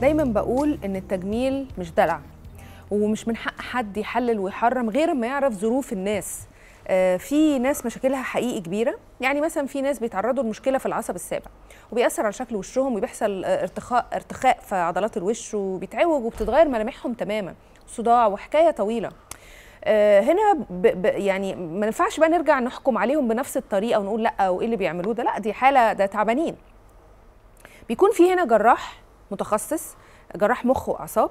دايما بقول ان التجميل مش دلع ومش من حق حد يحلل ويحرم غير ما يعرف ظروف الناس آه، في ناس مشاكلها حقيقي كبيره يعني مثلا في ناس بيتعرضوا لمشكله في العصب السابع وبيأثر على شكل وشهم وبيحصل آه، ارتخاء ارتخاء في عضلات الوش وبيتعوج وبتتغير ملامحهم تماما صداع وحكايه طويله آه، هنا ب ب يعني ما ينفعش بقى نرجع نحكم عليهم بنفس الطريقه ونقول لا وايه اللي بيعملوه ده لا دي حاله ده تعبانين بيكون في هنا جراح متخصص جراح مخ واعصاب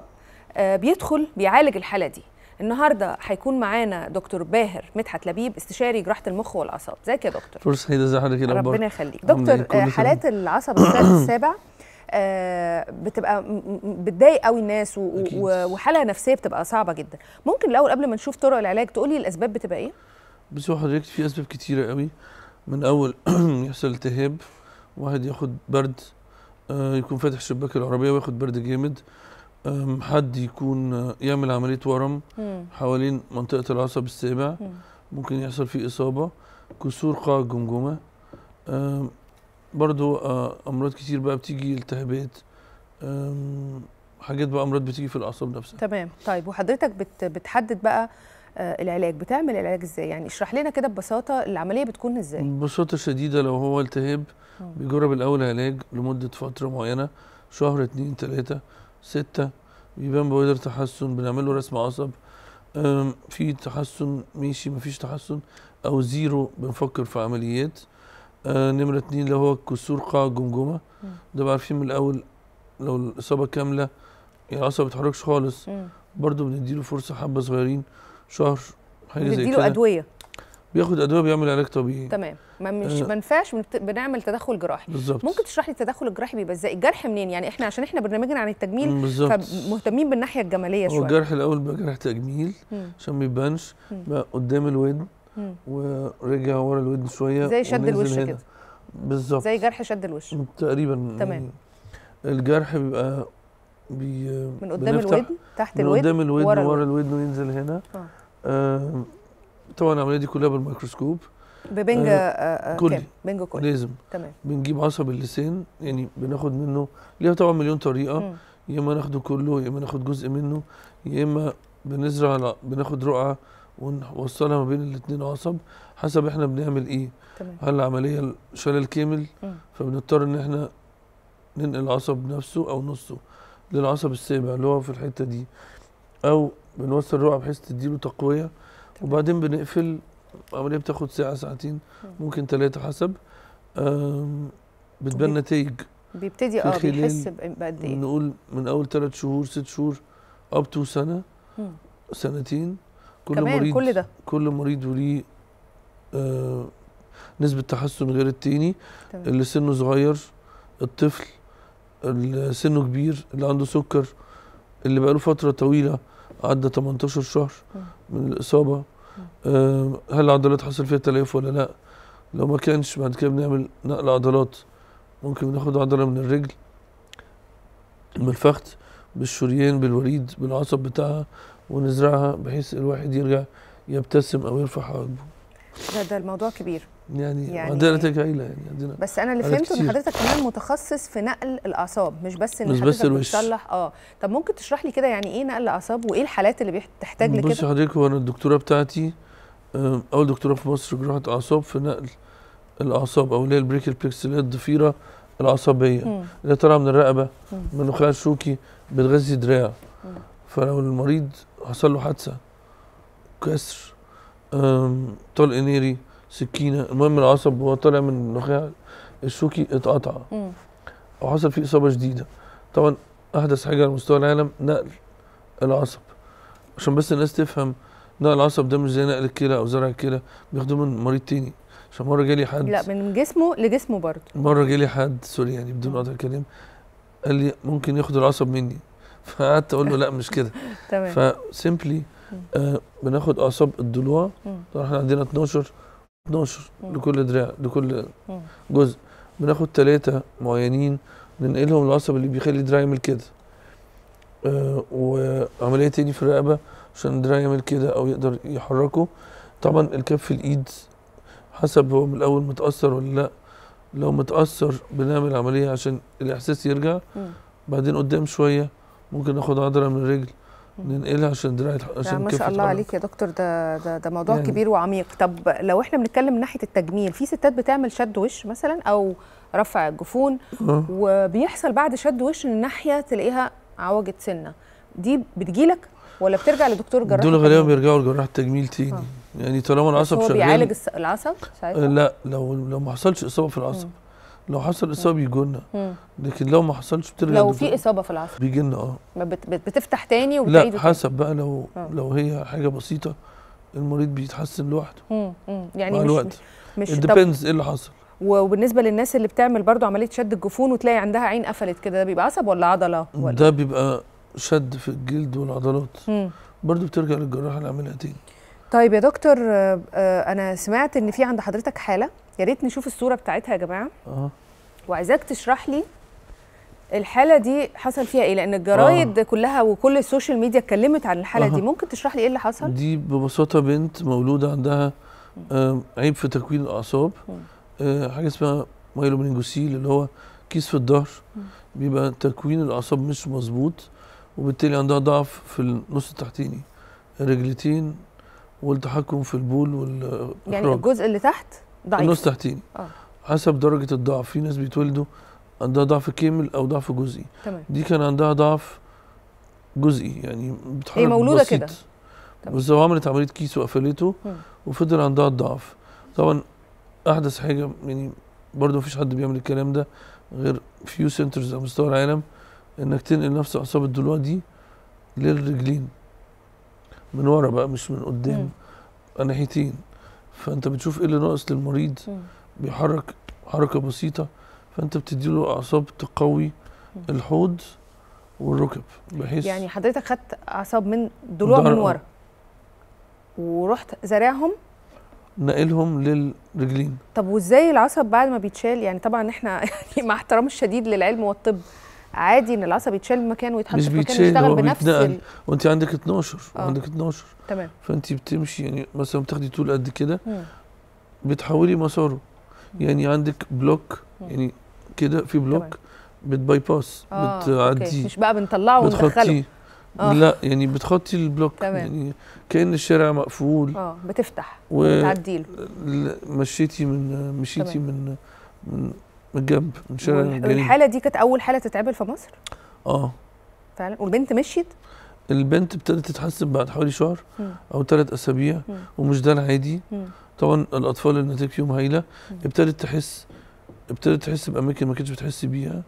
آه، بيدخل بيعالج الحاله دي النهارده هيكون معانا دكتور باهر مدحت لبيب استشاري جراحه المخ والاعصاب ازيك يا دكتور دكتور سيده ازي حضرتك إيه ربنا يخليك دكتور إيه؟ آه، حالات العصب السابع آه، بتبقى بتضايق قوي الناس وحاله نفسيه بتبقى صعبه جدا ممكن الاول قبل ما نشوف طرق العلاج تقولي الاسباب بتبقى ايه بس حضرتك في اسباب كتيره قوي من اول يحصل التهاب واحد ياخد برد آه، يكون فاتح الشباك العربيه وياخد برد جامد حد يكون آه، يعمل عمليه ورم حوالين منطقه العصب السابع ممكن يحصل فيه اصابه كسور قاع الجمجمه برضو آه، امراض كتير بقى بتيجي التهابات حاجات بقى امراض بتيجي في الاعصاب نفسها تمام طيب وحضرتك بتحدد بقى آه، العلاج بتعمل العلاج ازاي يعني اشرح لنا كده ببساطه العمليه بتكون ازاي ببساطه شديده لو هو التهاب بيجرب الاول علاج لمده فتره معينه شهر اتنين تلاته سته بيبان بوادر تحسن بنعمل له رسم عصب في تحسن ماشي مفيش تحسن او زيرو بنفكر في عمليات آه، نمرة اتنين اللي هو كسور قاع الجمجمة ده بقى عارفين من الأول لو الإصابة كاملة يعني العصب ما بيتحركش خالص برضه بنديله فرصة حبة صغيرين شهر حاجه زي كده ادويه بياخد ادويه بيعمل علاج طبيعي تمام ما مش آه. ما ينفعش بنعمل تدخل جراحي بالزبط. ممكن تشرح لي التدخل الجراحي بيبقى ازاي الجرح منين يعني احنا عشان احنا برنامجنا عن التجميل بالزبط. فمهتمين بالناحيه الجماليه شويه هو الجرح الاول بيبقى جرح تجميل عشان ما يبانش قدام الودن ورجع ورا الودن شويه زي شد الوش كده بالظبط زي جرح شد الوش تقريبا تمام الجرح بيبقى بي من قدام الودن تحت الودن من قدام الودن ورا الودن وينزل هنا آه. آه طبعا العمليه دي كلها بالميكروسكوب ببنج آه آه, آه، كلي بنج كلي لازم تمام بنجيب عصب اللسان يعني بناخد منه ليها طبعا مليون طريقه يا اما ناخده كله يا اما ناخد جزء منه يا اما بنزرع لا بناخد رقعه ونوصلها ما بين الاثنين عصب حسب احنا بنعمل ايه تمام. هل العمليه شلل كامل فبنضطر ان احنا ننقل العصب نفسه او نصه للعصب السابع اللي هو في الحته دي او بنوصل الرقعه بحيث تديله تقويه وبعدين بنقفل العمليه بتاخد ساعه ساعتين ممكن ثلاثه حسب بتبان نتائج بيبتدي اه بيحس بقد ايه؟ نقول من اول ثلاث شهور ست شهور اب تو سنه مم. سنتين كل كمان مريض كل ده كل مريض وليه آه نسبه تحسن غير التاني تمام. اللي سنه صغير الطفل اللي سنه كبير اللي عنده سكر اللي بقاله فتره طويله عدى 18 شهر من الاصابه آه، هل العضلات حصل فيها تليف ولا لا لو ما كانش بعد كده بنعمل نقل عضلات ممكن ناخد عضله من الرجل من الفخذ بالشريان بالوريد بالعصب بتاعها ونزرعها بحيث الواحد يرجع يبتسم او يرفع حواجبه ده ده الموضوع كبير يعني, يعني عندنا عيله يعني عندنا بس انا اللي فهمته ان حضرتك كمان متخصص في نقل الاعصاب مش بس ان مش بس الوش بتصلح اه طب ممكن تشرح لي كده يعني ايه نقل الاعصاب وايه الحالات اللي بتحتاج لكده بصي حضرتك هو انا الدكتوره بتاعتي اول دكتوره في مصر جراحه اعصاب في نقل الاعصاب او اللي هي البريكل بيكس اللي هي الضفيره العصبيه مم. اللي طالعه من الرقبه من النخاع الشوكي بتغذي دراع فلو المريض حصل له حادثه كسر طلق نيري سكينه المهم العصب وهو طالع من النخاع الشوكي اتقطع وحصل فيه اصابه شديده طبعا احدث حاجه على مستوى العالم نقل العصب عشان بس الناس تفهم نقل العصب ده مش زي نقل الكلى او زرع الكلى بياخدوه من مريض تاني عشان مره جالي حد لا من جسمه لجسمه برضه مره جالي حد سوري يعني بدون قطع الكلام قال لي ممكن ياخد العصب مني فقعدت اقول له لا مش كده تمام فسيمبلي آه بناخد اعصاب الضلوع طبعا احنا عندنا 12 12 لكل دراع لكل جزء بناخد ثلاثة معينين ننقلهم العصب اللي بيخلي الدراع يعمل كده آه وعملية تاني في الرقبة عشان الدراع يعمل كده أو يقدر يحركه طبعا الكف الإيد حسب هو من الأول متأثر ولا لأ لو متأثر بنعمل عملية عشان الإحساس يرجع بعدين قدام شوية ممكن ناخد عضلة من الرجل ننقلها عشان دراعي عشان ما شاء الله عليك يا دكتور ده ده, ده موضوع يعني. كبير وعميق طب لو احنا بنتكلم من ناحيه التجميل في ستات بتعمل شد وش مثلا او رفع الجفون أه. وبيحصل بعد شد وش ان الناحيه تلاقيها عوجت سنه دي بتجيلك ولا بترجع لدكتور جراح دول غالبا بيرجعوا لجراح التجميل تاني آه. يعني طالما العصب شغال هو بيعالج العصب ساعتها؟ لا لو لو ما حصلش اصابه في العصب آه. لو حصل اصابه بيجي لنا لكن لو ما حصلش بترجع لو في اصابه في العصب بيجي لنا اه بتفتح تاني وبتعيد لا حسب بقى لو مم. لو هي حاجه بسيطه المريض بيتحسن لوحده مم. يعني مع مش الوقت مش ديبيندز ايه اللي حصل وبالنسبه للناس اللي بتعمل برضو عمليه شد الجفون وتلاقي عندها عين قفلت كده ده بيبقى عصب ولا عضله ولا ده بيبقى شد في الجلد والعضلات مم. برضو بترجع للجراحه العمليه تاني طيب يا دكتور آه، آه، انا سمعت ان في عند حضرتك حاله يا ريت نشوف الصوره بتاعتها يا جماعه اه وعايزاك تشرح لي الحاله دي حصل فيها ايه لان الجرايد آه. كلها وكل السوشيال ميديا اتكلمت عن الحاله آه. دي ممكن تشرح لي ايه اللي حصل دي ببساطه بنت مولوده عندها آه، عيب في تكوين الاعصاب حاجه اسمها مايلومينجوسيل اللي هو كيس في الظهر بيبقى تكوين الاعصاب مش مظبوط وبالتالي عندها ضعف في النص التحتاني رجلتين والتحكم في البول والاخراج يعني الجزء اللي تحت ضعيف النص تحتين آه. حسب درجه الضعف في ناس بيتولدوا عندها ضعف كامل او ضعف جزئي تمام. دي كان عندها ضعف جزئي يعني بتحرك هي مولوده كده بس هو عملت عمليه كيس وقفلته وفضل عندها الضعف طبعا احدث حاجه يعني برضه مفيش حد بيعمل الكلام ده غير فيو سنترز على مستوى العالم انك تنقل نفس اعصاب الدلوع دي للرجلين من ورا بقى مش من قدام ناحيتين فانت بتشوف ايه اللي ناقص للمريض بيحرك حركه بسيطه فانت بتديله اعصاب تقوي الحوض والركب بحيث يعني حضرتك خدت اعصاب من ضلوع من آه. ورا ورحت زارعهم نقلهم للرجلين طب وازاي العصب بعد ما بيتشال يعني طبعا احنا يعني مع احترام الشديد للعلم والطب عادي ان العصب يتشال من مكانه ويتحط في مكانه ويشتغل بنفس ال... وانت عندك 12 أوه. عندك 12 تمام فانت بتمشي يعني مثلا بتاخدي طول قد كده بتحولي مساره يعني عندك بلوك يعني كده في بلوك بتباي باس آه، بتعدي بتعديه مش بقى بنطلعه وندخله أوه. لا يعني بتخطي البلوك تمام. يعني كان الشارع مقفول اه بتفتح له مشيتي من مشيتي تمام. من من من الجنب من شارع الحاله دي كانت اول حاله تتعمل في مصر اه فعلا والبنت مشيت البنت ابتدت تتحسن بعد حوالي شهر مم. او ثلاث اسابيع مم. ومش ده العادي طبعا الاطفال اللي نتيجه فيهم هايله ابتدت تحس ابتدت تحس باماكن ما كانتش بتحس بيها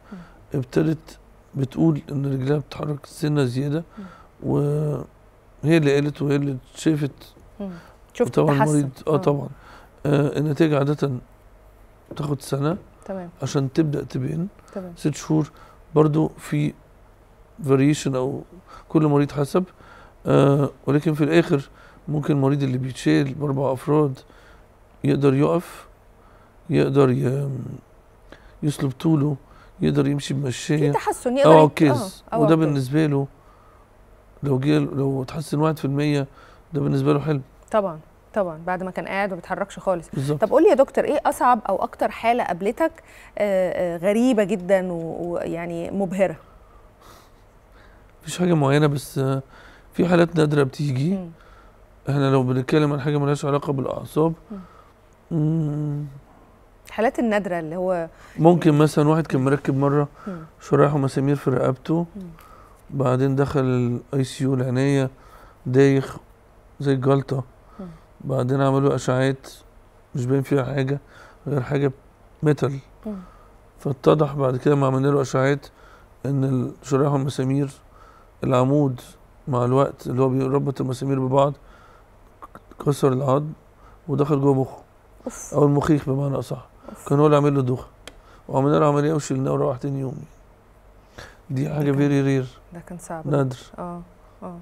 ابتدت بتقول ان رجلها بتتحرك سنه زياده وهي اللي قالت وهي اللي شافت شفت طبعا المريض اه طبعا آه النتيجه عاده تاخد سنه تمام عشان تبدا تبان تمام ست شهور برضو في فاريشن او كل مريض حسب آه ولكن في الاخر ممكن المريض اللي بيتشيل باربع افراد يقدر يقف يقدر يسلب طوله يقدر يمشي بمشيه في تحسن يقدر اه كيس أو آه، آه، وده بالنسبه له لو جه لو اتحسن 1% ده بالنسبه له حلو طبعا طبعا بعد ما كان قاعد ما بيتحركش خالص بالزبط. طب قول لي يا دكتور ايه اصعب او اكتر حاله قابلتك آه، آه، غريبه جدا ويعني مبهره مفيش حاجه معينه بس في حالات نادره بتيجي م. احنا لو بنتكلم عن حاجه ملهاش علاقه بالاعصاب الحالات النادره اللي هو ممكن مثلا واحد كان مركب مره شرايح ومسامير في رقبته بعدين دخل الاي سي يو العنايه دايخ زي الجلطه بعدين عملوا اشعاعات مش باين فيها حاجه غير حاجه ميتال فاتضح بعد كده ما عملنا له اشعاعات ان الشرايح والمسامير العمود مع الوقت اللي هو بيربط المسامير ببعض كسر العظم ودخل جوه مخه او المخيخ بمعنى اصح كان هو اللي عامل له دوخه وعملنا له عمليه وشلناه وراح تاني يوم دي حاجه فيري رير ده كان صعب نادر اه اه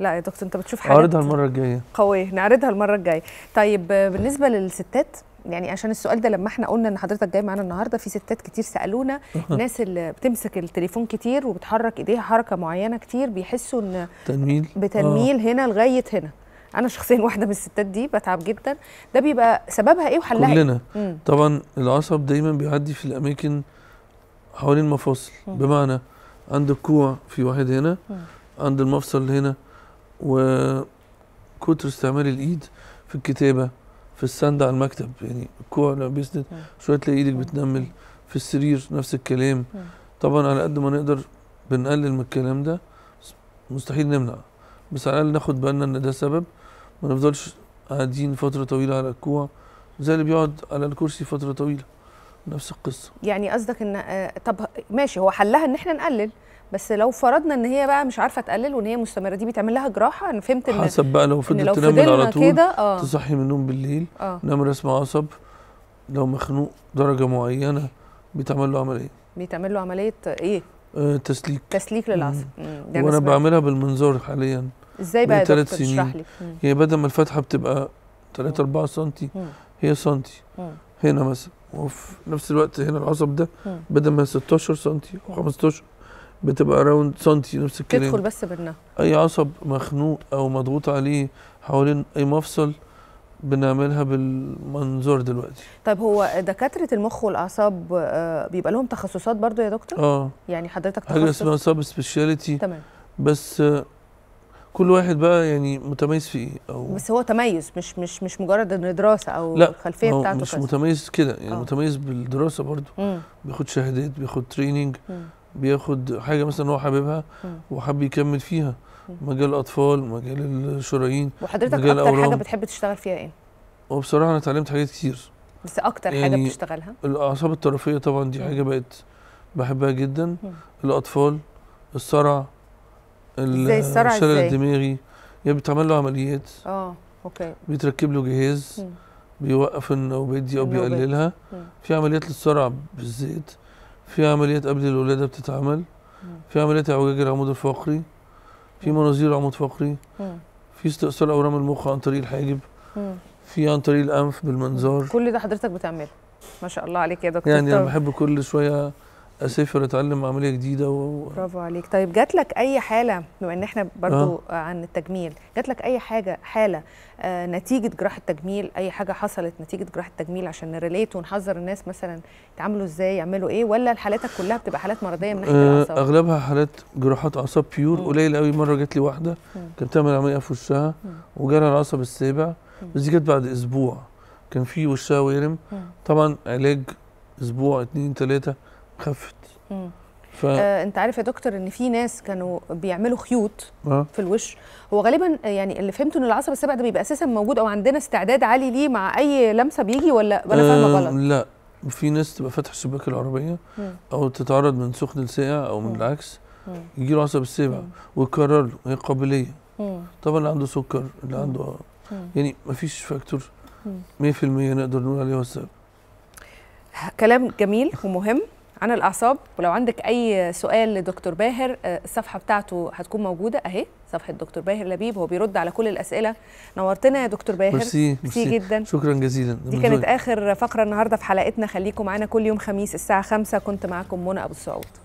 لا يا دكتور انت بتشوف حاجات نعرضها المره الجايه قويه نعرضها المره الجايه طيب بالنسبه للستات يعني عشان السؤال ده لما احنا قلنا ان حضرتك جاي معانا النهارده في ستات كتير سالونا ناس اللي بتمسك التليفون كتير وبتحرك ايديها حركه معينه كتير بيحسوا ان تنميل بتنميل آه. هنا لغايه هنا انا شخصيا واحده من الستات دي بتعب جدا ده بيبقى سببها ايه وحلها إيه؟ كلنا إيه؟ طبعا العصب دايما بيعدي في الاماكن حوالين المفاصل بمعنى عند الكوع في واحد هنا عند المفصل هنا وكتر استعمال الايد في الكتابه في السند على المكتب يعني الكوع لو بيسند شويه تلاقي ايدك بتنمل في السرير نفس الكلام طبعا على قد ما نقدر بنقلل من الكلام ده مستحيل نمنع بس على الاقل ناخد بالنا ان ده سبب ما نفضلش قاعدين فتره طويله على الكوع زي اللي بيقعد على الكرسي فتره طويله نفس القصه يعني قصدك ان آه، طب ماشي هو حلها ان احنا نقلل بس لو فرضنا ان هي بقى مش عارفه تقلل وان هي مستمره دي بيتعمل لها جراحه انا فهمت ان حسب بقى لو فضلت تنام على طول كده آه. تصحي من النوم بالليل آه. نام رسم عصب لو مخنوق درجه معينه بيتعمل له عمليه بيتعمل له عمليه ايه آه تسليك تسليك للعصب وانا بعملها بالمنظار حاليا ازاي بقى تشرح لي هي بدل ما الفتحه بتبقى 3 4 سم هي سم هنا مثلا وفي نفس الوقت هنا العصب ده بدل ما 16 سم او 15 بتبقى راوند سنتي نفس الكلام تدخل بس برنها اي عصب مخنوق او مضغوط عليه حوالين اي مفصل بنعملها بالمنظور دلوقتي طيب هو دكاتره المخ والاعصاب آه، بيبقى لهم تخصصات برضو يا دكتور اه يعني حضرتك تخصص حاجه اسمها سب سبيشاليتي تمام بس آه، كل واحد بقى يعني متميز في ايه او بس هو تميز مش مش مش مجرد ان دراسه او لا الخلفيه بتاعته مش كذا. متميز كده يعني أوه. متميز بالدراسه برضو بياخد شهادات بياخد تريننج مم. بياخد حاجه مثلا هو حاببها وحب يكمل فيها مجال الاطفال مجال الشرايين وحضرتك مجال اكتر أورام. حاجه بتحب تشتغل فيها ايه وبصراحه انا اتعلمت حاجات كتير بس اكتر يعني حاجه بتشتغلها الاعصاب الطرفيه طبعا دي حاجه بقت بحبها جدا مم. الاطفال الصرع الصرع الشلل الدماغي يا يعني بتعمل له عمليات اه اوكي بيتركب له جهاز مم. بيوقف النوبات دي او بيقللها في عمليات للصرع بالذات في عمليات قبل الولادة بتتعمل في عمليات اعوجاج العمود الفقري في مناظير عمود فقري في استئصال اورام المخ عن طريق الحاجب في عن طريق الانف بالمنظار كل ده حضرتك بتعمله ما شاء الله عليك يا دكتور يعني انا بحب كل شويه اسافر اتعلم عمليه جديده و... برافو عليك طيب جات لك اي حاله بما ان احنا برضو آه. آه، عن التجميل جات لك اي حاجه حاله آه نتيجه جراحه التجميل اي حاجه حصلت نتيجه جراحه التجميل عشان نريليت ونحذر الناس مثلا يتعاملوا ازاي يعملوا ايه ولا حالاتك كلها بتبقى حالات مرضيه من ناحيه آه الاعصاب اغلبها حالات جراحات اعصاب بيور قليل قوي مره جات لي واحده كانت تعمل عمليه في وشها وجالها العصب السابع بس دي جت بعد اسبوع كان في وشها ويرم طبعا علاج اسبوع اتنين تلاته خفت ف... آه، انت عارف يا دكتور ان في ناس كانوا بيعملوا خيوط آه. في الوش هو غالبا يعني اللي فهمته ان العصب السابع ده بيبقى اساسا موجود او عندنا استعداد عالي ليه مع اي لمسه بيجي ولا انا آه، فاهمه غلط؟ لا في ناس تبقى فاتحه الشباك العربيه مم. او تتعرض من سخن ساقع او من مم. العكس يجي له عصب السابع ويكرر له هي قابليه مم. طبعا اللي عنده سكر اللي عنده آه. مم. يعني ما فيش فاكتور 100% نقدر نقول عليه هو السبب كلام جميل ومهم عن الاعصاب ولو عندك اي سؤال لدكتور باهر آه، الصفحه بتاعته هتكون موجوده اهي صفحه دكتور باهر لبيب هو بيرد على كل الاسئله نورتنا يا دكتور باهر ميرسي ميرسي جدا شكرا جزيلا دي كانت اخر فقره النهارده في حلقتنا خليكم معانا كل يوم خميس الساعه 5 كنت معاكم منى ابو السعود